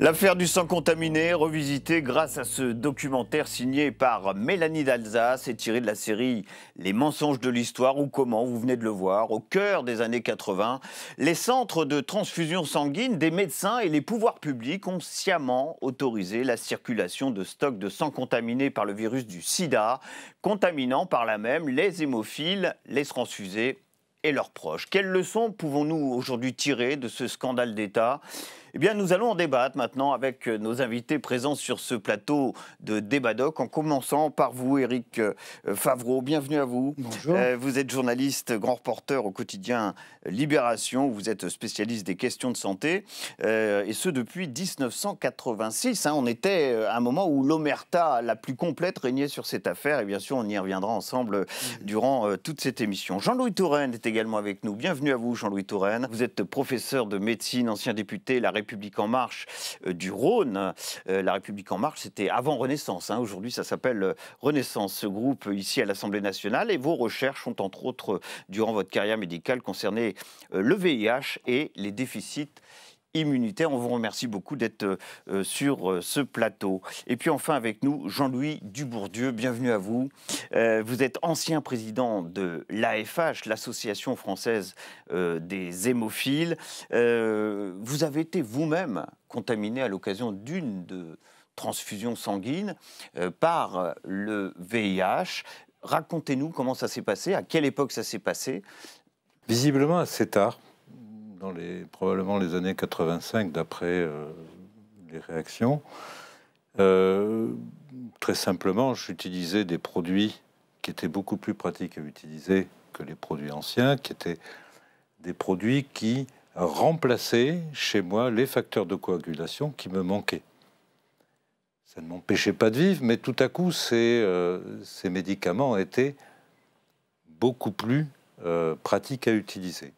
L'affaire du sang contaminé, revisitée grâce à ce documentaire signé par Mélanie d'Alsace et tiré de la série Les mensonges de l'histoire ou comment, vous venez de le voir, au cœur des années 80, les centres de transfusion sanguine des médecins et les pouvoirs publics ont sciemment autorisé la circulation de stocks de sang contaminé par le virus du sida, contaminant par là même les hémophiles, les transfusés et leurs proches. Quelles leçons pouvons-nous aujourd'hui tirer de ce scandale d'État eh bien, nous allons en débattre maintenant avec euh, nos invités présents sur ce plateau de Débat en commençant par vous, Éric euh, euh, Favreau. Bienvenue à vous. Bonjour. Vous êtes journaliste, grand reporter au quotidien Libération. Vous êtes spécialiste des questions de santé, et ce depuis 1986. Hein. On était à un moment où l'omerta la plus complète régnait sur cette affaire, et bien sûr, on y reviendra ensemble mm-hmm. durant toute cette émission. Jean-Louis Touraine est également avec nous. Bienvenue à vous, Jean-Louis Touraine. Vous êtes professeur de médecine, ancien député, la République en marche euh, du Rhône. Euh, la République en marche, c'était avant Renaissance. Hein. Aujourd'hui, ça s'appelle euh, Renaissance, ce groupe ici à l'Assemblée nationale. Et vos recherches ont entre autres, durant votre carrière médicale, concerné le VIH et les déficits immunitaire. On vous remercie beaucoup d'être euh, sur euh, ce plateau. Et puis enfin avec nous, Jean-Louis Dubourdieu, bienvenue à vous. Euh, vous êtes ancien président de l'AFH, l'Association française des hémophiles. Vous avez été vous-même contaminé à l'occasion d'une de transfusion sanguine par le VIH. Racontez-nous comment ça s'est passé, à quelle époque ça s'est passé. Visiblement assez tard, dans les, probablement les années 85, d'après euh, les réactions. Euh, très simplement, j'utilisais des produits qui étaient beaucoup plus pratiques à utiliser que les produits anciens, qui étaient des produits qui remplaçaient chez moi les facteurs de coagulation qui me manquaient. Ça ne m'empêchait pas de vivre, mais tout à coup, ces, euh, médicaments étaient beaucoup plus pratiques à utiliser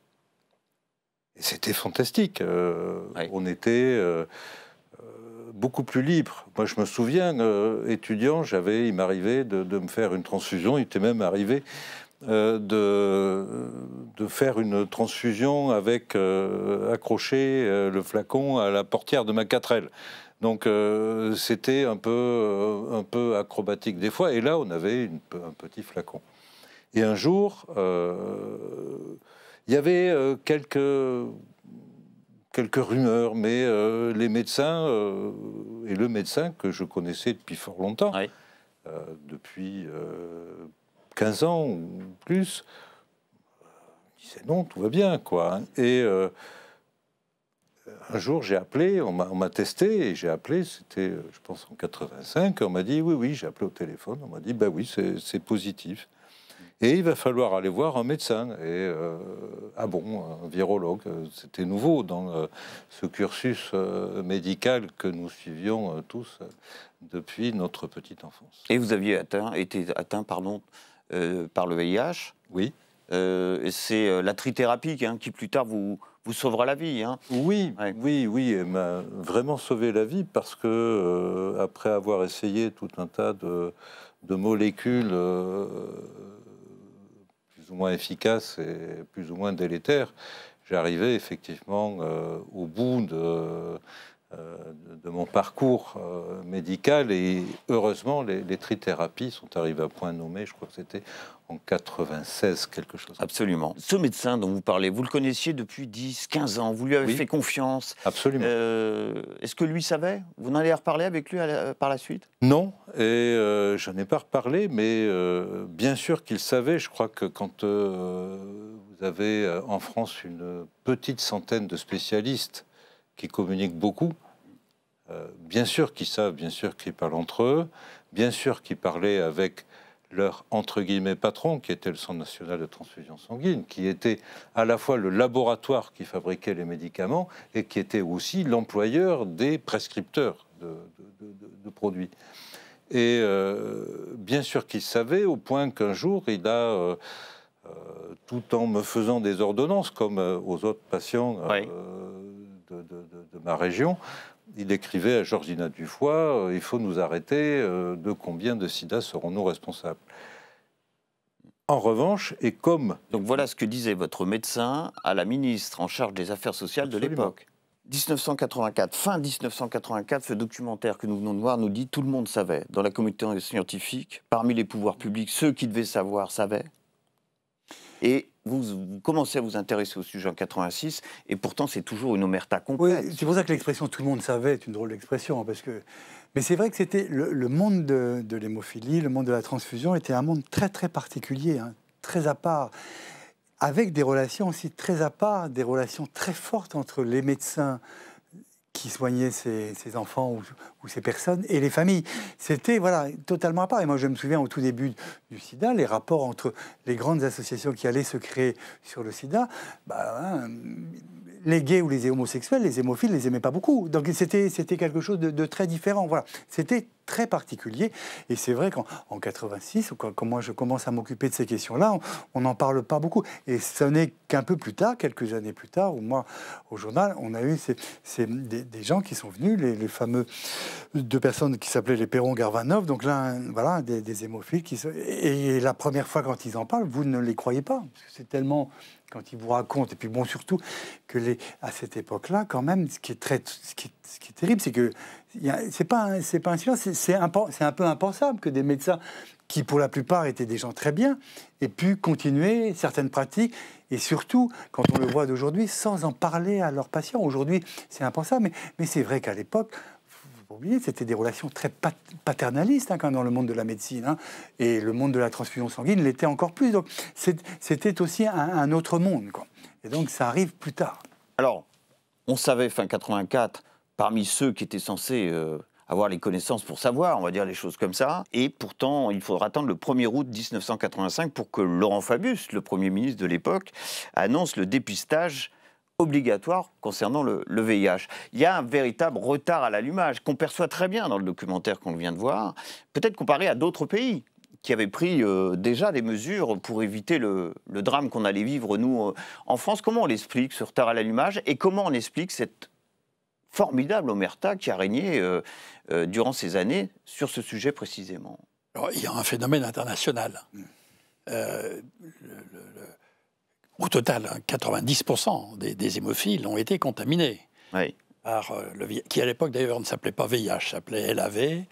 c'était fantastique. Euh, on était euh, euh, beaucoup plus libre. Moi, je me souviens, étudiant, j'avais, il m'arrivait de, me faire une transfusion. Il était même arrivé de, de, faire une transfusion avec accrocher le flacon à la portière de ma 4L. Donc c'était un peu, un peu acrobatique des fois. Et là, on avait un petit flacon. Et un jour il y avait euh, quelques, quelques rumeurs, mais euh, les médecins, euh, et le médecin que je connaissais depuis fort longtemps, depuis 15 ans ou plus, disait non, tout va bien, quoi. Hein. Et un jour, j'ai appelé, on m'a testé, et j'ai appelé, c'était, je pense, en 85, on m'a dit, oui, oui, j'ai appelé au téléphone, on m'a dit, bah oui, c'est positif. Et il va falloir aller voir un médecin. Et euh, ah bon, un virologue, euh, c'était nouveau dans euh, ce cursus médical que nous suivions tous depuis notre petite enfance. Et vous aviez atteint, été atteint pardon, par le VIH Oui. C'est la trithérapie hein, qui plus tard vous, vous sauvera la vie. Hein. Oui, oui, oui, elle m'a vraiment sauvé la vie parce que après avoir essayé tout un tas de, de molécules ou moins efficace et plus ou moins délétère, j'arrivais effectivement euh, au bout de, euh, de mon parcours euh, médical et heureusement les, trithérapies sont arrivées à point nommé, je crois que c'était en 96 quelque chose. Absolument. Ce médecin dont vous parlez, vous le connaissiez depuis 10, 15 ans, vous lui avez fait confiance. Absolument. Euh, est-ce que lui savait Vous n'allez avez reparlé avec lui par la suite Non, et je n'en ai pas reparlé, mais bien sûr qu'il savait. Je crois que quand vous avez en France une petite centaine de spécialistes, qui communiquent beaucoup, euh, bien sûr qu'ils savent, bien sûr qu'ils parlent entre eux, bien sûr qu'ils parlaient avec leur entre guillemets patron, qui était le Centre national de transfusion sanguine, qui était à la fois le laboratoire qui fabriquait les médicaments et qui était aussi l'employeur des prescripteurs de, produits. Et euh, bien sûr qu'ils savaient, au point qu'un jour, il a, euh, tout en me faisant des ordonnances, comme aux autres patients de, ma région, il écrivait à Georgina Dufoy euh, Il faut nous arrêter, euh, de combien de sida serons-nous responsables en revanche, et comme. Donc voilà ce que disait votre médecin à la ministre en charge des affaires sociales de l'époque. 1984, fin 1984, ce documentaire que nous venons de voir nous dit tout le monde savait. Dans la communauté scientifique, parmi les pouvoirs publics, ceux qui devaient savoir savaient. Et vous, commencez à vous intéresser au sujet en 86, et pourtant c'est toujours une omerta complète. Oui, c'est pour ça que l'expression tout le monde savait est une drôle d'expression, hein, parce que. Mais c'est vrai que c'était le, monde de, l'hémophilie, le monde de la transfusion était un monde très très particulier, hein, très à part, avec des relations aussi très à part, des relations très fortes entre les médecins qui soignaient ces, enfants ou, ces personnes et les familles. C'était voilà totalement à part. Et moi, je me souviens au tout début du SIDA, les rapports entre les grandes associations qui allaient se créer sur le SIDA. Bah, hein, les gays ou les homosexuels, les hémophiles, les aimaient pas beaucoup. Donc c'était quelque chose de, très différent. Voilà, c'était très particulier. Et c'est vrai qu'en 86, quand, moi je commence à m'occuper de ces questions-là, on n'en parle pas beaucoup. Et ce n'est qu'un peu plus tard, quelques années plus tard, où moi au journal, on a eu des, gens qui sont venus, les, fameux deux personnes qui s'appelaient les Perron Garvanov, donc là, voilà, des, hémophiles qui et, et la première fois quand ils en parlent, vous ne les croyez pas. C'est tellement quand ils vous racontent, et puis bon, surtout que les, à cette époque-là, quand même, ce qui est, très, ce qui ce qui terrible, c'est que c'est pas, pas un silence, c'est un, peu impensable que des médecins qui pour la plupart étaient des gens très bien, aient pu continuer certaines pratiques, et surtout, quand on le voit d'aujourd'hui, sans en parler à leurs patients. Aujourd'hui, c'est impensable, mais, mais c'est vrai qu'à l'époque, c'était des relations très paternalistes hein, quand dans le monde de la médecine. Hein, et le monde de la transfusion sanguine l'était encore plus. Donc c'était aussi un, autre monde. Et donc ça arrive plus tard. Alors, on savait fin 84, parmi ceux qui étaient censés euh, avoir les connaissances pour savoir, on va dire les choses comme ça, et pourtant il faudra attendre le 1er août 1985 pour que Laurent Fabius, le Premier ministre de l'époque, annonce le dépistage obligatoire concernant le, VIH. Il y a un véritable retard à l'allumage qu'on perçoit très bien dans le documentaire qu'on vient de voir, peut-être comparé à d'autres pays qui avaient pris euh, déjà des mesures pour éviter le, drame qu'on allait vivre, nous, euh, en France. Comment on l'explique, ce retard à l'allumage, et comment on explique cette formidable omerta qui a régné euh, durant ces années sur ce sujet précisément Il y a un phénomène international. Hmm au total, 90% hein, des, hémophiles ont été contaminés par euh, le qui à l'époque d'ailleurs ne s'appelait pas VIH, s'appelait LAV.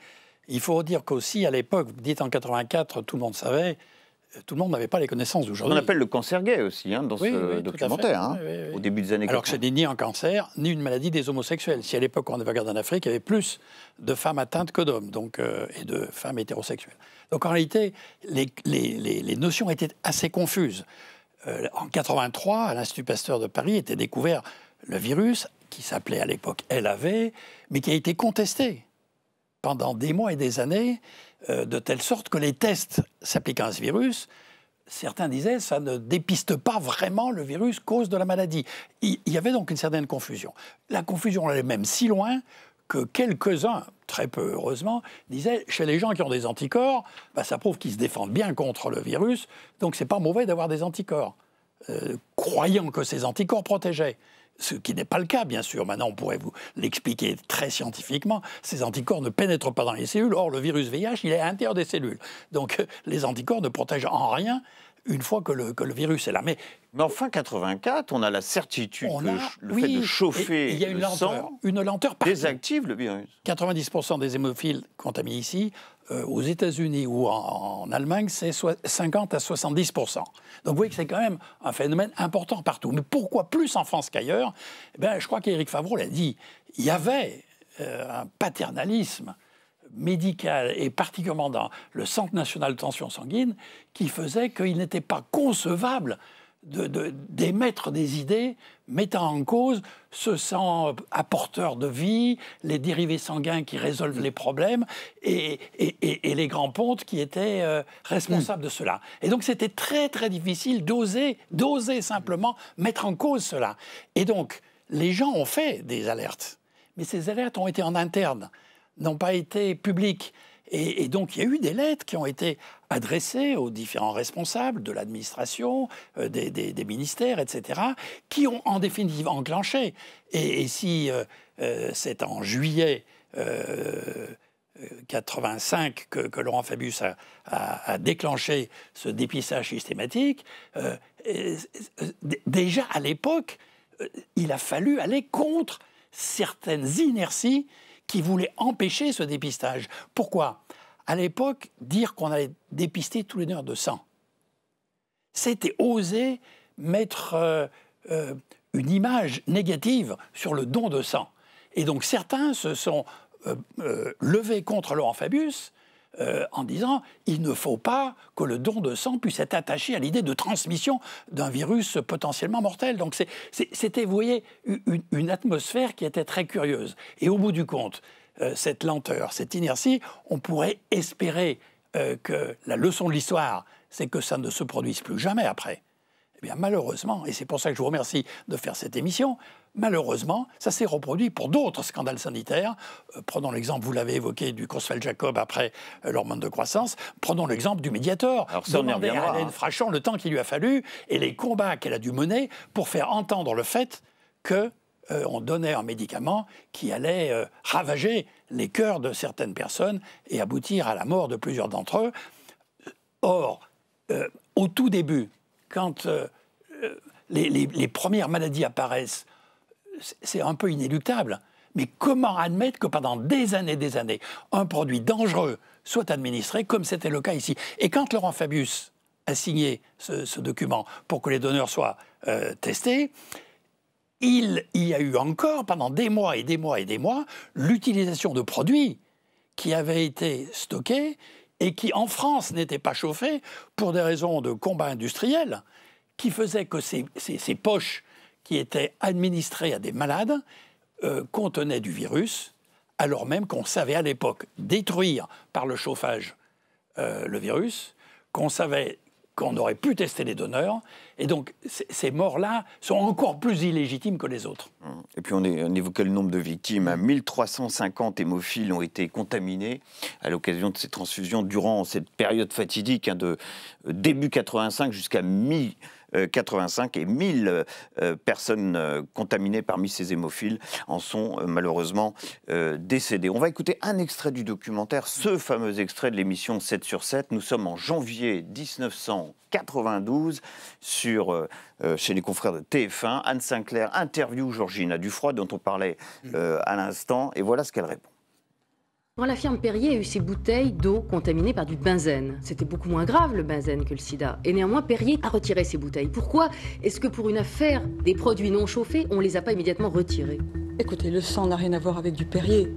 Il faut dire qu'aussi à l'époque, vous dites en 84, tout le monde savait, euh, tout le monde n'avait pas les connaissances d'aujourd'hui. On appelle le cancer gay aussi hein, dans ce documentaire, hein, au début des années Alors que ce n'est ni un cancer, ni une maladie des homosexuels. Si à l'époque on avait regardé en Afrique, il y avait plus de femmes atteintes que d'hommes, donc euh, et de femmes hétérosexuelles. Donc en réalité, les notions étaient assez confuses. Euh, en 83, à l'Institut Pasteur de Paris, était découvert le virus qui s'appelait à l'époque LAV, mais qui a été contesté pendant des mois et des années, euh, de telle sorte que les tests s'appliquant à ce virus, certains disaient, ça ne dépiste pas vraiment le virus cause de la maladie. Il y avait donc une certaine confusion. La confusion allait même si loin que quelques-uns, très peu heureusement, disaient chez les gens qui ont des anticorps, bah, ça prouve qu'ils se défendent bien contre le virus, donc c'est pas mauvais d'avoir des anticorps, euh, croyant que ces anticorps protégeaient. Ce qui n'est pas le cas, bien sûr. Maintenant, on pourrait vous l'expliquer très scientifiquement. Ces anticorps ne pénètrent pas dans les cellules. Or, le virus VIH, il est à l'intérieur des cellules. Donc, euh, les anticorps ne protègent en rien une fois que le, virus est là. Mais, mais fin 84, on a la certitude que le fait de chauffer il y a une lenteur, sang une lenteur désactive le virus. 90% des hémophiles contaminés ici, euh, aux États-Unis ou en, Allemagne, c'est 50 à 70%. Donc vous voyez que c'est quand même un phénomène important partout. Mais pourquoi plus en France qu'ailleurs eh ben, Je crois qu'Éric Favreau l'a dit. Il y avait euh, un paternalisme médicale et particulièrement dans le Centre national de tension sanguine qui faisait qu'il n'était pas concevable d'émettre des idées mettant en cause ce sang apporteur de vie, les dérivés sanguins qui résolvent les problèmes et, les grands pontes qui étaient euh, responsables de cela. Et donc c'était très très difficile d'oser, d'oser simplement mettre en cause cela. Et donc les gens ont fait des alertes, mais ces alertes ont été en interne n'ont pas été publiques. Et, donc, il y a eu des lettres qui ont été adressées aux différents responsables de l'administration, euh, des, ministères, etc., qui ont en définitive enclenché. Et, si euh, euh, c'est en juillet 85 que, Laurent Fabius a, déclenché ce dépissage systématique, déjà à l'époque, il a fallu aller contre certaines inerties qui voulait empêcher ce dépistage. Pourquoi À l'époque, dire qu'on allait dépister tous les donneurs de sang, c'était oser mettre euh, euh, une image négative sur le don de sang. Et donc certains se sont euh, levés contre Laurent Fabius euh, en disant il ne faut pas que le don de sang puisse être attaché à l'idée de transmission d'un virus potentiellement mortel. Donc c'était, vous voyez, une, atmosphère qui était très curieuse. Et au bout du compte, euh, cette lenteur, cette inertie, on pourrait espérer euh, que la leçon de l'histoire, c'est que ça ne se produise plus jamais après malheureusement, et c'est pour ça que je vous remercie de faire cette émission, malheureusement, ça s'est reproduit pour d'autres scandales sanitaires. Euh, prenons l'exemple, vous l'avez évoqué, du Consuel Jacob après euh, l'hormone de croissance. Prenons l'exemple du médiateur. Alors ça, on à Hélène Frachon le temps qu'il lui a fallu et les combats qu'elle a dû mener pour faire entendre le fait que euh, on donnait un médicament qui allait ravager les cœurs de certaines personnes et aboutir à la mort de plusieurs d'entre eux. Or, au tout début quand euh, les, premières maladies apparaissent, c'est un peu inéluctable. Mais comment admettre que pendant des années et des années, un produit dangereux soit administré, comme c'était le cas ici Et quand Laurent Fabius a signé ce, document pour que les donneurs soient euh, testés, il y a eu encore pendant des mois et des mois et des mois l'utilisation de produits qui avaient été stockés et qui en France n'était pas chauffé pour des raisons de combat industriel qui faisaient que ces, poches qui étaient administrées à des malades euh, contenaient du virus, alors même qu'on savait à l'époque détruire par le chauffage euh, le virus, qu'on savait qu'on aurait pu tester les donneurs. Et donc, ces morts-là sont encore plus illégitimes que les autres. Et puis, on, est, on évoquait le nombre de victimes. 1350 hein, hémophiles ont été contaminés à l'occasion de ces transfusions durant cette période fatidique hein, de euh, début 85 jusqu'à mi 85 euh, et 1000 euh, euh, personnes contaminées parmi ces hémophiles en sont malheureusement décédées. On va écouter un extrait du documentaire, ce fameux extrait de l'émission 7 sur 7. Nous sommes en janvier 1992 sur, chez les confrères de TF1. Anne Sinclair interview Georgina Dufroy dont on parlait mmh. à l'instant et voilà ce qu'elle répond la firme Perrier a eu ses bouteilles d'eau contaminées par du benzène, c'était beaucoup moins grave le benzène que le sida. Et néanmoins, Perrier a retiré ses bouteilles. Pourquoi est-ce que pour une affaire des produits non chauffés, on ne les a pas immédiatement retirés Écoutez, le sang n'a rien à voir avec du Perrier.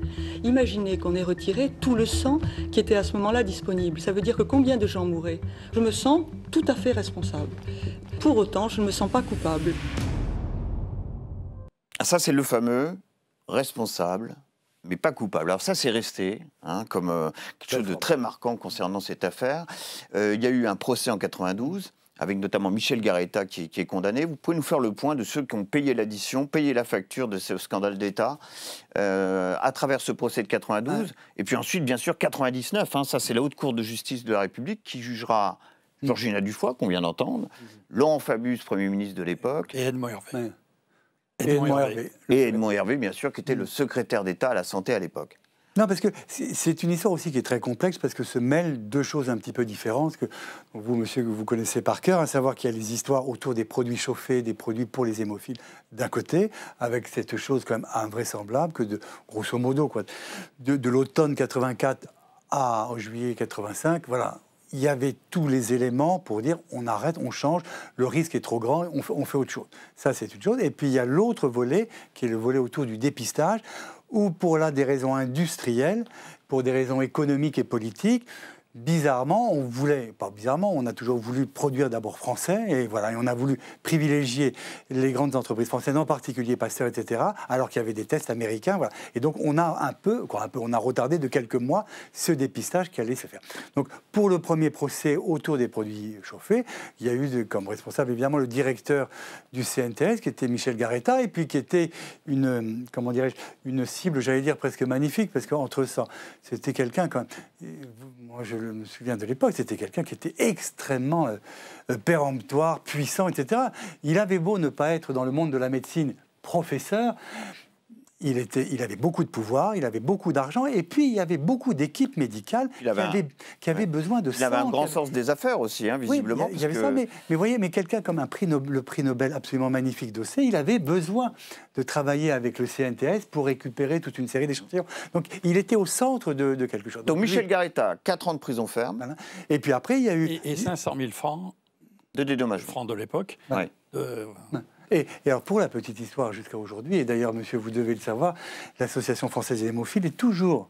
Imaginez qu'on ait retiré tout le sang qui était à ce moment-là disponible. Ça veut dire que combien de gens mouraient Je me sens tout à fait responsable. Pour autant, je ne me sens pas coupable. Ah, ça, c'est le fameux responsable mais pas coupable. Alors ça, c'est resté hein, comme euh, quelque chose de très marquant concernant cette affaire. Euh, il y a eu un procès en 92 avec notamment Michel Garetta qui, est condamné. Vous pouvez nous faire le point de ceux qui ont payé l'addition, payé la facture de ce scandale d'État euh, à travers ce procès de 92. Et puis ensuite, bien sûr, 99. Hein. ça, c'est la Haute Cour de justice de la République qui jugera mmh. Georgina Dufoy, qu'on vient d'entendre, Laurent Fabius, Premier ministre de l'époque. Et Hervé. Et Edmond Hervé, bien sûr, qui était le secrétaire d'État à la santé à l'époque. Non, parce que c'est une histoire aussi qui est très complexe, parce que se mêlent deux choses un petit peu différentes que vous, monsieur, que vous connaissez par cœur, à savoir qu'il y a les histoires autour des produits chauffés, des produits pour les hémophiles, d'un côté, avec cette chose quand même invraisemblable que, de, grosso modo, quoi, de, l'automne 84 à juillet 85, voilà, il y avait tous les éléments pour dire on arrête, on change, le risque est trop grand, on, fait autre chose. Ça, c'est une chose. Et puis, il y a l'autre volet, qui est le volet autour du dépistage, où pour là des raisons industrielles, pour des raisons économiques et politiques, bizarrement, on voulait, pas bizarrement, on a toujours voulu produire d'abord français, et voilà, et on a voulu privilégier les grandes entreprises françaises, en particulier Pasteur, etc., alors qu'il y avait des tests américains, voilà. Et donc, on a un peu, un peu, on a retardé de quelques mois ce dépistage qui allait se faire. Donc, pour le premier procès autour des produits chauffés, il y a eu comme responsable, évidemment, le directeur du CNTS, qui était Michel Garetta, et puis qui était une, comment dirais-je, une cible, j'allais dire, presque magnifique, parce qu'entre ça, c'était quelqu'un, quand même, moi, je je me souviens de l'époque, c'était quelqu'un qui était extrêmement euh, euh, péremptoire, puissant, etc. Il avait beau ne pas être dans le monde de la médecine professeur, il, était, il avait beaucoup de pouvoir, il avait beaucoup d'argent, et puis il y avait beaucoup d'équipes médicales qui avaient, besoin de ça. Il avait un grand sens des affaires aussi, hein, visiblement. Oui, il avait ça, mais, mais, voyez, mais quelqu'un comme un le prix Nobel absolument magnifique d'Océ, il avait besoin de travailler avec le CNTS pour récupérer toute une série d'échantillons. Donc il était au centre de, quelque chose. Donc, Michel lui... Garetta, 4 ans de prison ferme. Et puis après, il y a eu... Et, 500 000 francs... De dédommagement. Francs de l'époque. Euh, et, alors, pour la petite histoire jusqu'à aujourd'hui, et d'ailleurs, monsieur, vous devez le savoir, l'Association française des hémophiles est toujours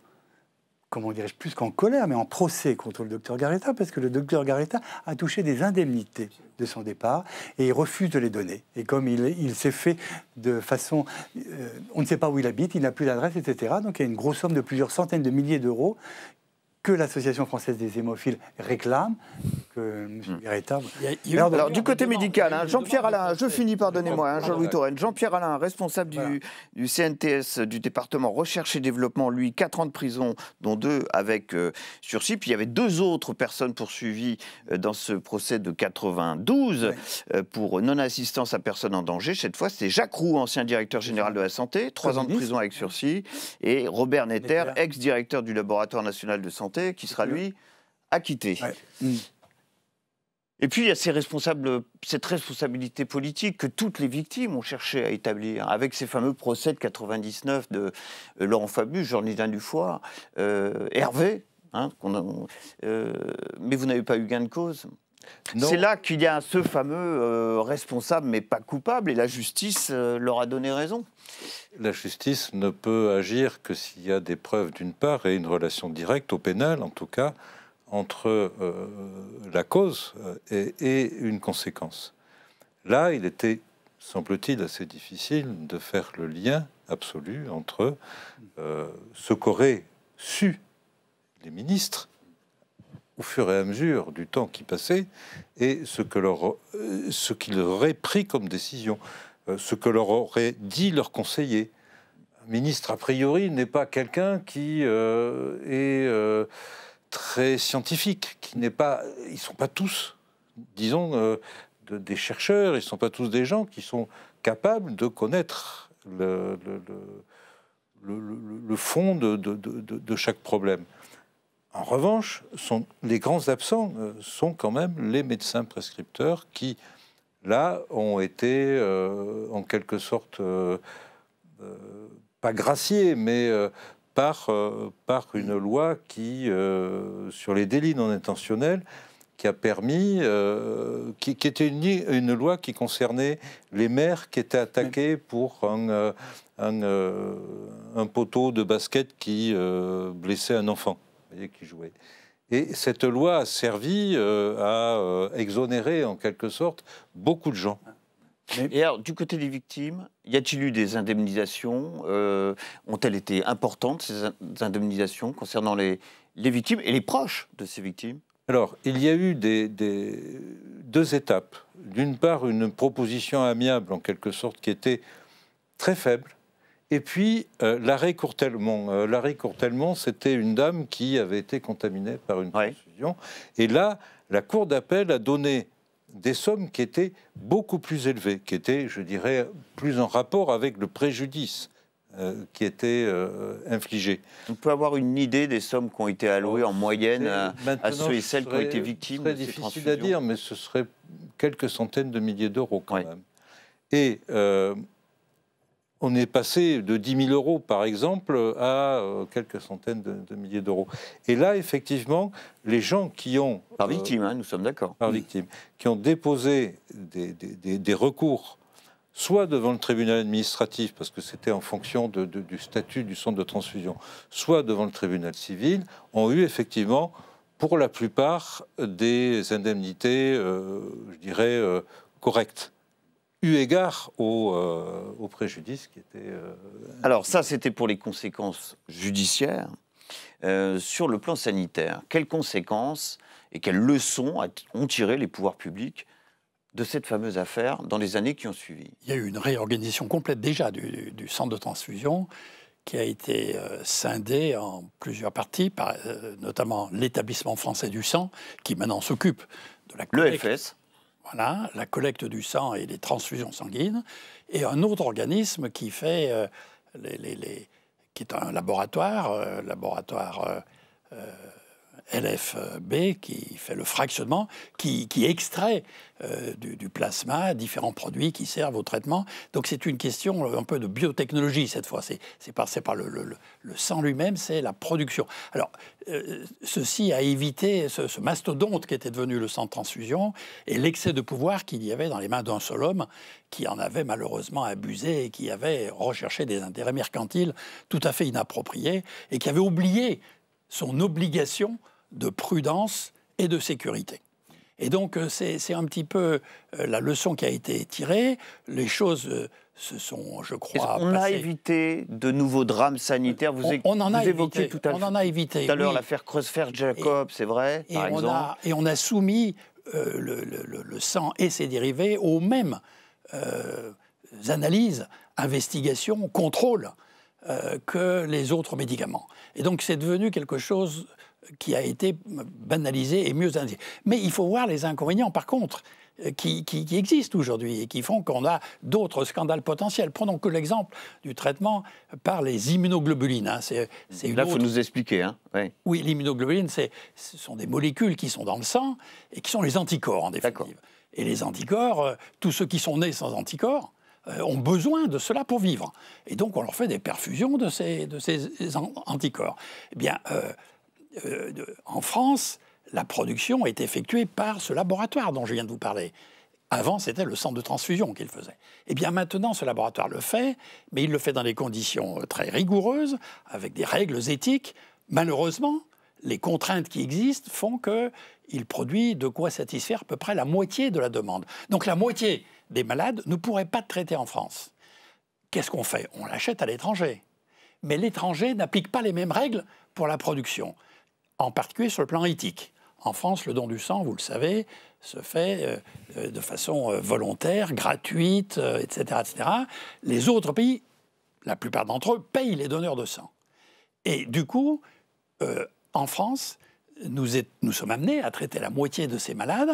comment dirais-je, plus qu'en colère, mais en procès contre le docteur Garretta parce que le docteur Garretta a touché des indemnités de son départ et il refuse de les donner. Et comme il, s'est fait de façon... Euh, on ne sait pas où il habite, il n'a plus d'adresse, etc. Donc il y a une grosse somme de plusieurs centaines de milliers d'euros que l'Association française des hémophiles réclame, que hmm. Alors, du côté médical, hein, Jean-Pierre Alain, je finis, pardonnez-moi, hein, Jean-Louis Touraine, Jean-Pierre Alain, responsable du, CNTS du département Recherche et Développement, lui, 4 ans de prison, dont 2 avec euh, sursis, puis il y avait deux autres personnes poursuivies euh, dans ce procès de 92 euh, pour non-assistance à personne en danger. Cette fois, c'est Jacques Roux, ancien directeur général de la santé, 3 ans de prison avec sursis, et Robert Netter, ex-directeur du laboratoire national de santé qui sera lui acquitté. Mm. Et puis il y a ces cette responsabilité politique que toutes les victimes ont cherché à établir, avec ces fameux procès de 99 de euh, Laurent Fabius, Jean-Nidin Dufoy, euh, Hervé, hein, euh, mais vous n'avez pas eu gain de cause. C'est là qu'il y a ce fameux euh, responsable mais pas coupable et la justice euh, leur a donné raison. La justice ne peut agir que s'il y a des preuves d'une part et une relation directe au pénal en tout cas entre euh, la cause et, une conséquence. Là, il était, semble-t-il, assez difficile de faire le lien absolu entre ce qu'auraient su les ministres au fur et à mesure du temps qui passait et ce que leur, euh, ce qu'ils auraient pris comme décision, euh, ce que leur aurait dit leur conseiller. Un ministre a priori n'est pas quelqu'un qui euh, est très scientifique, qui n'est pas, ils sont pas tous, disons, des chercheurs, ils sont pas tous des gens qui sont capables de connaître le, fond de chaque problème. En revanche, les grands absents euh, sont quand même les médecins prescripteurs qui, là, ont été euh, en quelque sorte, euh, pas graciés, mais par, par une loi qui, sur les délits non intentionnels, qui a permis, qui, était une, loi qui concernait les mères qui étaient attaqués pour un poteau de basket qui blessait un enfant qui jouaient. Et cette loi a servi euh, à euh, exonérer en quelque sorte beaucoup de gens. Et alors, du côté des victimes, y a-t-il eu des indemnisations euh, Ont-elles été importantes, ces indemnisations, concernant les, les victimes et les proches de ces victimes alors, il y a eu des, deux étapes. D'une part, une proposition amiable, en quelque sorte, qui était très faible, et puis, euh, l'arrêt Courtelmont. Euh, l'arrêt c'était une dame qui avait été contaminée par une transfusion. Et là, la Cour d'appel a donné des sommes qui étaient beaucoup plus élevées, qui étaient, je dirais, plus en rapport avec le préjudice euh, qui était infligé. On peut avoir une idée des sommes qui ont été allouées en moyenne à, ceux et celles qui ont été victimes. de C'est difficile à dire, mais ce serait quelques centaines de milliers d'euros quand même. Et on est passé de 10 000 euros, par exemple, à euh, quelques centaines de, milliers d'euros. Et là, effectivement, les gens qui ont... Par euh, victime, hein, nous sommes d'accord. Par victime, qui ont déposé des, recours, soit devant le tribunal administratif, parce que c'était en fonction du statut du centre de transfusion, soit devant le tribunal civil, ont eu effectivement, pour la plupart, des indemnités, euh, je dirais, correctes eu égard euh, au, préjudice qui était... Euh, Alors ça, c'était pour les conséquences judiciaires. Euh, sur le plan sanitaire, quelles conséquences et quelles leçons ont tiré les pouvoirs publics de cette fameuse affaire dans les années qui ont suivi Il y a eu une réorganisation complète déjà du, centre de transfusion qui a été scindé en plusieurs parties, par, notamment l'établissement français du sang, qui maintenant s'occupe de la collecte. Le FS la collecte du sang et les transfusions sanguines, et un autre organisme qui fait euh, les, qui est un laboratoire, euh, laboratoire euh, LFB qui fait le fractionnement, qui, extrait euh, du, plasma différents produits qui servent au traitement. Donc c'est une question euh, un peu de biotechnologie cette fois. C'est pas, pas le, sang lui-même, c'est la production. Alors euh, ceci a évité ce, ce, mastodonte qui était devenu le sang transfusion et l'excès de pouvoir qu'il y avait dans les mains d'un seul homme qui en avait malheureusement abusé et qui avait recherché des intérêts mercantiles tout à fait inappropriés et qui avait oublié son obligation de prudence et de sécurité. Et donc euh, c'est un petit peu euh, la leçon qui a été tirée. Les choses euh, se sont, je crois, on a évité de nouveaux drames sanitaires. Vous, on, en a évoqué tout à, on en a évité, tout à l'heure l'affaire creusfer Jacob, c'est vrai, et on A, et on a soumis le, sang et ses dérivés aux mêmes analyses, investigations, contrôles que les autres médicaments. Et donc c'est devenu quelque chose qui a été banalisé et mieux analysé. Mais il faut voir les inconvénients, par contre, euh, qui, qui, existent aujourd'hui et qui font qu'on a d'autres scandales potentiels. Prenons que l'exemple du traitement par les immunoglobulines. Hein. C'est, Là, il faut nous expliquer. Hein. Oui. l'immunoglobuline, c'est, ce sont des molécules qui sont dans le sang et qui sont les anticorps, en définitive. Et les anticorps, euh, tous ceux qui sont nés sans anticorps, euh, ont besoin de cela pour vivre. Et donc on leur fait des perfusions de ces, de ces anticorps. Eh bien, euh, en France, la production est effectuée par ce laboratoire dont je viens de vous parler. Avant, c'était le centre de transfusion qu'il faisait. Eh bien, maintenant, ce laboratoire le fait, mais il le fait dans des conditions euh, très rigoureuses, avec des règles éthiques. Malheureusement, les contraintes qui existent font qu'il produit de quoi satisfaire à peu près la moitié de la demande. Donc, la moitié des malades ne pourraient pas être traiter en France. Qu'est-ce qu'on fait On l'achète à l'étranger. Mais l'étranger n'applique pas les mêmes règles pour la production en particulier sur le plan éthique. En France, le don du sang, vous le savez, se fait euh, euh, de façon euh, volontaire, gratuite, etc., etc. Les autres pays, la plupart d'entre eux, payent les donneurs de sang. Et du coup, en France, nous, nous sommes amenés à traiter la moitié de ces malades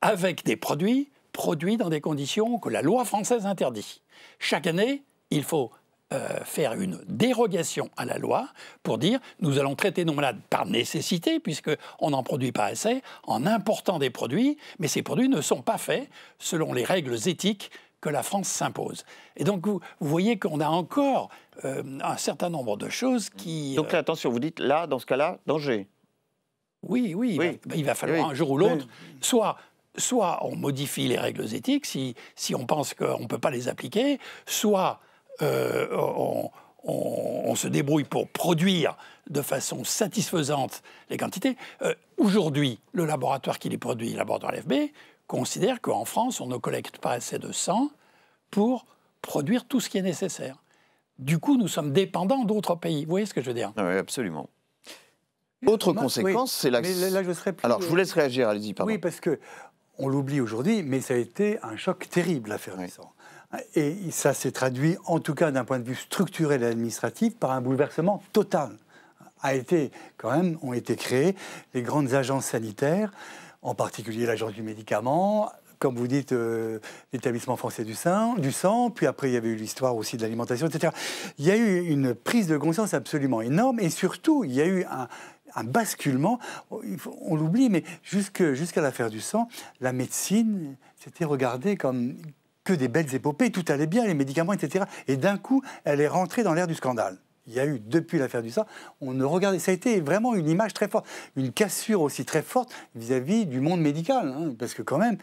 avec des produits produits dans des conditions que la loi française interdit. Chaque année, il faut euh, faire une dérogation à la loi pour dire nous allons traiter nos malades par nécessité, puisqu'on n'en produit pas assez, en important des produits, mais ces produits ne sont pas faits selon les règles éthiques que la France s'impose. Et donc vous, voyez qu'on a encore euh, un certain nombre de choses qui... Euh, donc attention, vous dites là, dans ce cas-là, danger. Oui, oui, Il, va, falloir un jour ou l'autre, soit soit on modifie les règles éthiques si, si on pense qu'on ne peut pas les appliquer, soit euh, on, se débrouille pour produire de façon satisfaisante les quantités. Euh, aujourd'hui, le laboratoire qui les produit, le laboratoire LFB, considère qu'en France, on ne collecte pas assez de sang pour produire tout ce qui est nécessaire. Du coup, nous sommes dépendants d'autres pays. Vous voyez ce que je veux dire ah Oui, absolument. Euh, Autre conséquence, c'est la. Mais là, je serais plus... Alors, je vous laisse réagir, allez-y, pardon. Oui, parce que on l'oublie aujourd'hui, mais ça a été un choc terrible, l'affaire oui. du sang. Et ça s'est traduit, en tout cas d'un point de vue structurel et administratif, par un bouleversement total. A été, quand même, ont été créées les grandes agences sanitaires, en particulier l'agence du médicament, comme vous dites, euh, l'établissement français du sang, du sang, puis après il y avait eu l'histoire aussi de l'alimentation, etc. Il y a eu une prise de conscience absolument énorme et surtout il y a eu un, basculement, on l'oublie, mais jusqu'à l'affaire du sang, la médecine s'était regardée comme des belles épopées, tout allait bien, les médicaments, etc. Et d'un coup, elle est rentrée dans l'ère du scandale. Il y a eu, depuis l'affaire du sang, on ne regardait. Ça a été vraiment une image très forte, une cassure aussi très forte vis-à-vis du monde médical. Hein, parce que, quand même,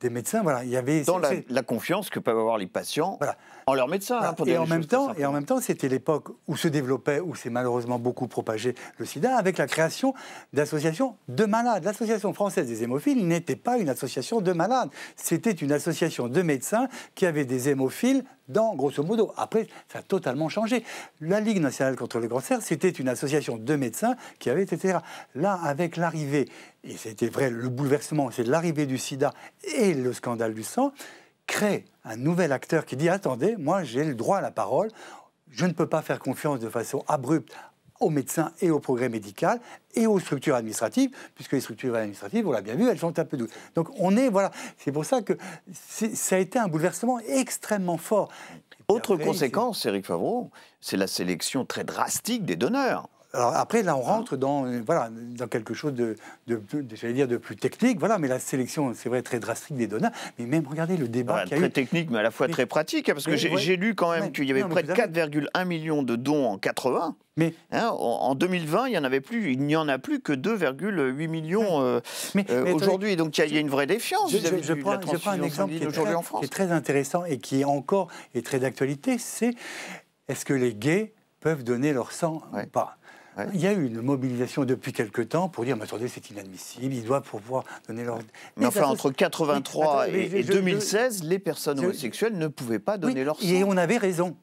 des médecins, voilà, il y avait. Dans la, la, confiance que peuvent avoir les patients. Voilà en leur médecin. Hein, et, en même temps, et en même temps, c'était l'époque où se développait, où s'est malheureusement beaucoup propagé le sida, avec la création d'associations de malades. L'association française des hémophiles n'était pas une association de malades, c'était une association de médecins qui avaient des hémophiles dans, grosso modo. Après, ça a totalement changé. La Ligue nationale contre le cancer, c'était une association de médecins qui avait, etc. Là, avec l'arrivée, et c'était vrai, le bouleversement, c'est l'arrivée du sida et le scandale du sang, crée un nouvel acteur qui dit attendez, moi j'ai le droit à la parole, je ne peux pas faire confiance de façon abrupte aux médecins et au progrès médical et aux structures administratives, puisque les structures administratives, on l'a bien vu, elles sont un peu douces. Donc on est, voilà, c'est pour ça que ça a été un bouleversement extrêmement fort. Autre conséquence, Eric Favreau, c'est la sélection très drastique des donneurs. Alors après, là, on rentre dans, voilà, dans quelque chose de, dire, de plus technique. Voilà, mais la sélection, c'est vrai, très drastique des données. Mais même, regardez le débat très technique, mais à la fois très pratique, hein, parce que j'ai lu quand même qu'il y avait près de 4,1 millions de dons en 80. Mais hein, en 2020, il y en avait plus, il n'y en a plus que 2,8 millions euh, euh, aujourd'hui. Donc il y, a une vraie défiance. Je, prends, un exemple qui est, très, intéressant et qui encore est très d'actualité. C'est est-ce que les gays peuvent donner leur sang ou pas il y a eu une mobilisation depuis quelques temps pour dire, attendez, c'est inadmissible, ils doivent pouvoir donner leur... Mais enfin, entre 83 et, 2016, les personnes homosexuelles ne pouvaient pas donner leur sang. Et on avait raison.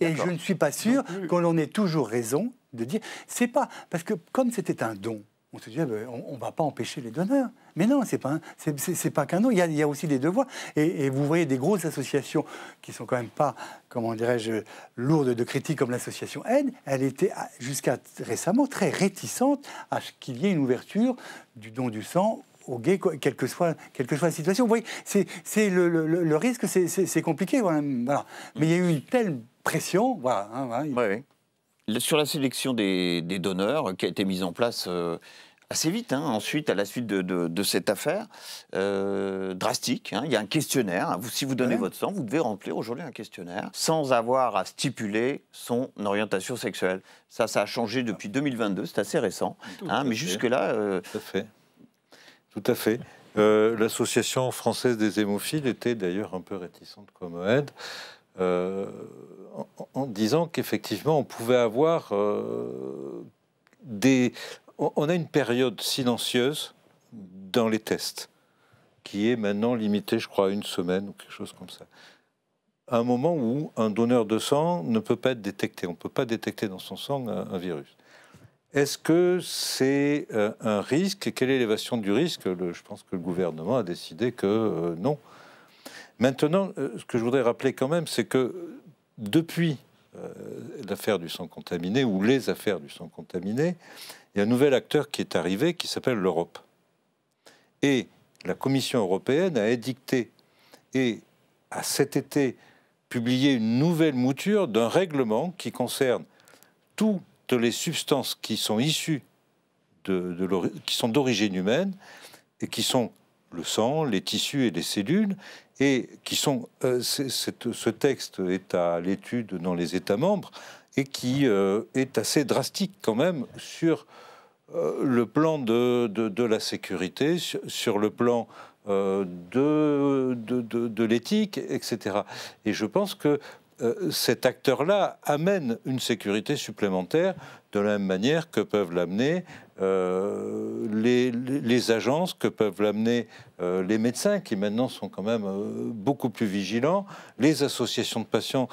Et je ne suis pas sûr qu'on en ait toujours raison de dire... C'est pas... Parce que comme c'était un don, on se dit, ben, on ne va pas empêcher les donneurs. Mais non, c'est pas, c'est, pas qu'un nom. Il y, a, aussi des devoirs. Et, et, vous voyez des grosses associations qui sont quand même pas, comment dirais-je, lourdes de critiques comme l'association Aide. Elle était ah, jusqu'à récemment très réticente à ce qu'il y ait une ouverture du don du sang aux gays, quelle que soit, quelle soit la situation. Vous voyez, c'est, le, le, le, risque, c'est, compliqué. Voilà. Mais il y a eu une telle pression. Voilà, hein, Oui, Sur la sélection des, des, donneurs qui a été mise en place. Euh, assez vite, hein. ensuite, à la suite de, cette affaire euh, drastique. Hein, il y a un questionnaire. Vous, si vous donnez votre sang, vous devez remplir aujourd'hui un questionnaire sans avoir à stipuler son orientation sexuelle. Ça, ça a changé depuis 2022, c'est assez récent. Hein, mais jusque-là. Euh, Tout à fait. Tout à fait. Euh, L'Association française des hémophiles était d'ailleurs un peu réticente comme aide. En, en, disant qu'effectivement on pouvait avoir des, on a une période silencieuse dans les tests, qui est maintenant limitée, je crois, à une semaine ou quelque chose comme ça. un moment où un donneur de sang ne peut pas être détecté. On ne peut pas détecter dans son sang un, virus. Est-ce que c'est euh, un risque Quelle est l'élévation du risque Je pense que le gouvernement a décidé que euh, non. Maintenant, euh, ce que je voudrais rappeler quand même, c'est que depuis l'affaire du sang contaminé, ou les affaires du sang contaminé, il y a un nouvel acteur qui est arrivé qui s'appelle l'Europe. Et la Commission européenne a édicté et a cet été publié une nouvelle mouture d'un règlement qui concerne toutes les substances qui sont issues de, qui sont d'origine humaine et qui sont le sang, les tissus et les cellules, et qui sont. Euh, ce texte est à l'étude dans les États membres et qui euh, est assez drastique quand même sur euh, le plan de, de, la sécurité, sur, le plan euh, de, de l'éthique, etc. Et je pense que cet acteur-là amène une sécurité supplémentaire de la même manière que peuvent l'amener les, les, agences, que peuvent l'amener les médecins, qui maintenant sont quand même beaucoup plus vigilants, les associations de patients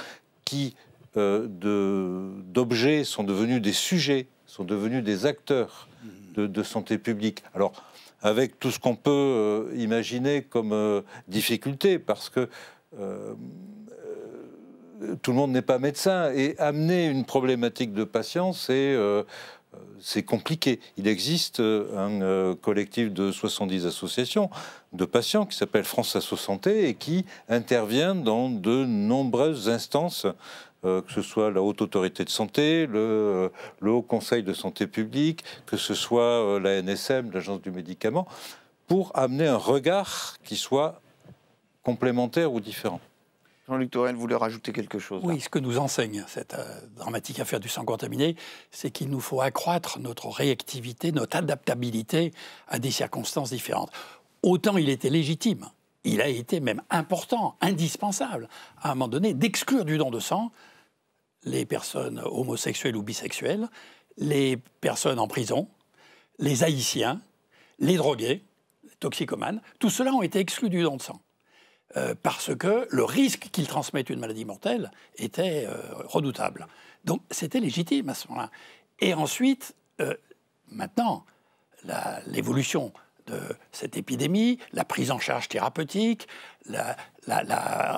qui euh, d'objets sont devenus des sujets, sont devenus des acteurs de, santé publique. Alors, avec tout ce qu'on peut euh, imaginer comme euh, difficulté, parce que tout le monde n'est pas médecin, et amener une problématique de patient, c'est c'est compliqué. Il existe euh, un euh, collectif de 70 associations de patients qui s'appelle France Asso Santé et qui intervient dans de nombreuses instances, euh, que ce soit la Haute Autorité de Santé, le, le Haut Conseil de Santé Publique, que ce soit la NSM, l'Agence du Médicament, pour amener un regard qui soit complémentaire ou différent. Jean-Luc Tourel voulait rajouter quelque chose. Oui, ce que nous enseigne cette euh, dramatique affaire du sang contaminé, c'est qu'il nous faut accroître notre réactivité, notre adaptabilité à des circonstances différentes. Autant il était légitime, il a été même important, indispensable, à un moment donné, d'exclure du don de sang les personnes homosexuelles ou bisexuelles, les personnes en prison, les haïtiens, les drogués, les toxicomanes. Tout cela ont été exclus du don de sang. Euh, parce que le risque qu'il transmette une maladie mortelle était euh, redoutable. Donc c'était légitime à ce moment-là. Et ensuite, euh, maintenant, l'évolution de cette épidémie, la prise en charge thérapeutique, la,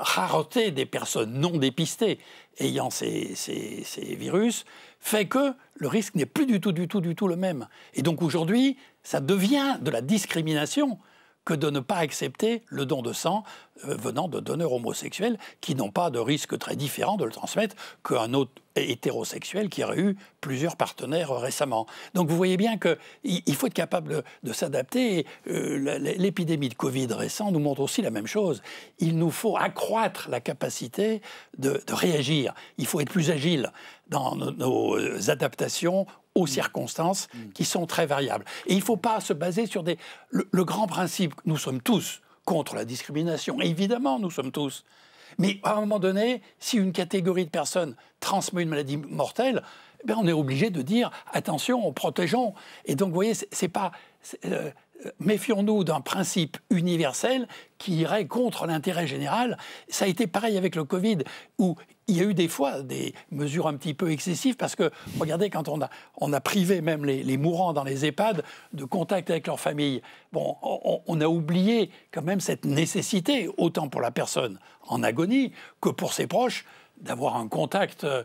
rareté des personnes non dépistées ayant ces, ces virus, fait que le risque n'est plus du tout, du tout, du tout le même. Et donc aujourd'hui, ça devient de la discrimination que de ne pas accepter le don de sang euh, venant de donneurs homosexuels qui n'ont pas de risque très différent de le transmettre qu'un autre hétérosexuel qui aurait eu plusieurs partenaires récemment. Donc vous voyez bien qu'il faut être capable de, s'adapter. Euh, l'épidémie de Covid récent nous montre aussi la même chose. Il nous faut accroître la capacité de réagir. Il faut être plus agile dans nos adaptations aux mm. circonstances mm. qui sont très variables. Et il ne faut pas se baser sur des... Le, grand principe, nous sommes tous contre la discrimination, évidemment, nous sommes tous. Mais à un moment donné, si une catégorie de personnes transmet une maladie mortelle, eh on est obligé de dire attention, protégeons. Et donc, vous voyez, c'est pas. Euh, euh, méfions-nous d'un principe universel qui irait contre l'intérêt général. Ça a été pareil avec le Covid, où il y a eu des fois des mesures un petit peu excessives, parce que, regardez, quand on a, privé même les, mourants dans les EHPAD de contact avec leur famille, bon, on, a oublié quand même cette nécessité, autant pour la personne en agonie que pour ses proches, d'avoir un contact euh,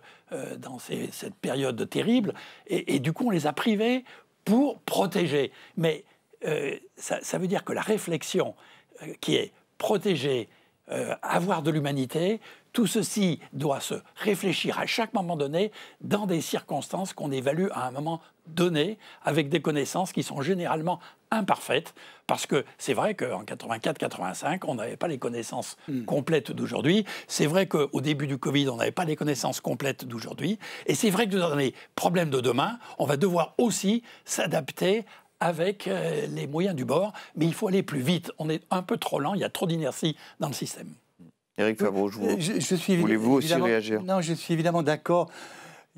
dans cette période terrible. Et, et du coup, on les a privés pour protéger. Mais euh, ça, ça, veut dire que la réflexion euh, qui est protégée, euh, avoir de l'humanité, tout ceci doit se réfléchir à chaque moment donné dans des circonstances qu'on évalue à un moment donné avec des connaissances qui sont généralement imparfaites parce que c'est vrai qu'en 84-85 on n'avait pas les connaissances hmm. complètes d'aujourd'hui c'est vrai qu'au début du Covid on n'avait pas les connaissances complètes d'aujourd'hui et c'est vrai que dans les problèmes de demain on va devoir aussi s'adapter avec euh, les moyens du bord, mais il faut aller plus vite. On est un peu trop lent, il y a trop d'inertie dans le système. Éric Favreau, je, vous... suis voulez-vous aussi réagir Non, je suis évidemment d'accord.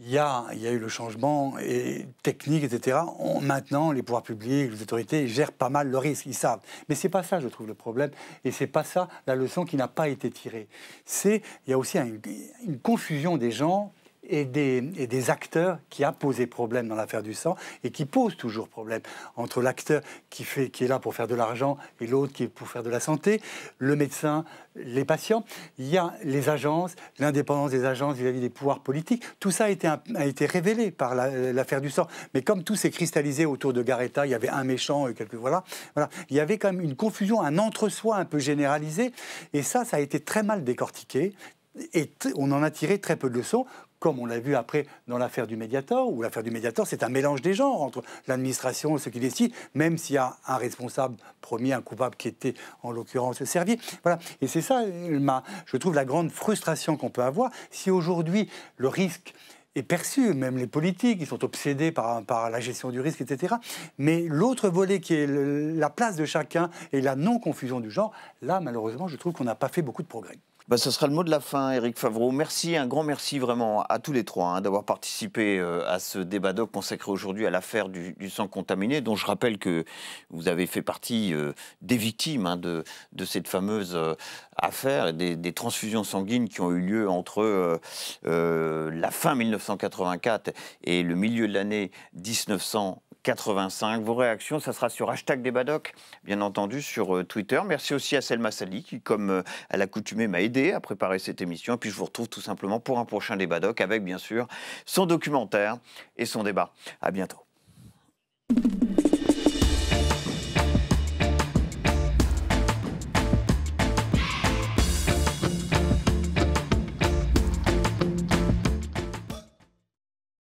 Il y, a, il eu le changement et, technique, etc. maintenant, les pouvoirs publics, les autorités gèrent pas mal le risque, ils savent. Mais c'est pas ça, je trouve, le problème. Et c'est pas ça la leçon qui n'a pas été tirée. C'est, il y a aussi une confusion des gens et des, acteurs qui a posé problème dans l'affaire du sang et qui pose toujours problème entre l'acteur qui, qui est là pour faire de l'argent et l'autre qui est pour faire de la santé, le médecin, les patients. Il y a les agences, l'indépendance des agences vis-à-vis des pouvoirs politiques. Tout ça a été, a été révélé par l'affaire du sang. Mais comme tout s'est cristallisé autour de Garetta, il y avait un méchant voilà, voilà, il y avait quand même une confusion, un entre-soi un peu généralisé. Et ça, ça a été très mal décortiqué, et on en a tiré très peu de leçons, comme on l'a vu après dans l'affaire du médiateur, où l'affaire du médiateur, c'est un mélange des genres entre l'administration, et ceux qui décident, même s'il y a un responsable premier, un coupable qui était en l'occurrence servi Voilà. Et c'est ça, je trouve, la grande frustration qu'on peut avoir. Si aujourd'hui, le risque est perçu, même les politiques, ils sont obsédés par, par la gestion du risque, etc. Mais l'autre volet qui est la place de chacun et la non-confusion du genre, là, malheureusement, je trouve qu'on n'a pas fait beaucoup de progrès. Bah, ce sera le mot de la fin, Eric Favreau. Merci, un grand merci vraiment à tous les trois hein, d'avoir participé euh, à ce débat doc consacré aujourd'hui à l'affaire du, sang contaminé, dont je rappelle que vous avez fait partie euh, des victimes hein, de, cette fameuse euh, affaire, des, des, transfusions sanguines qui ont eu lieu entre la fin 1984 et le milieu de l'année 1900. 85. Vos réactions, ça sera sur hashtag des bien entendu, sur euh, Twitter. Merci aussi à Selma Sali qui, comme euh, à coutumé, m'a aidé à préparer cette émission. Et puis je vous retrouve tout simplement pour un prochain débat avec, bien sûr, son documentaire et son débat. À bientôt.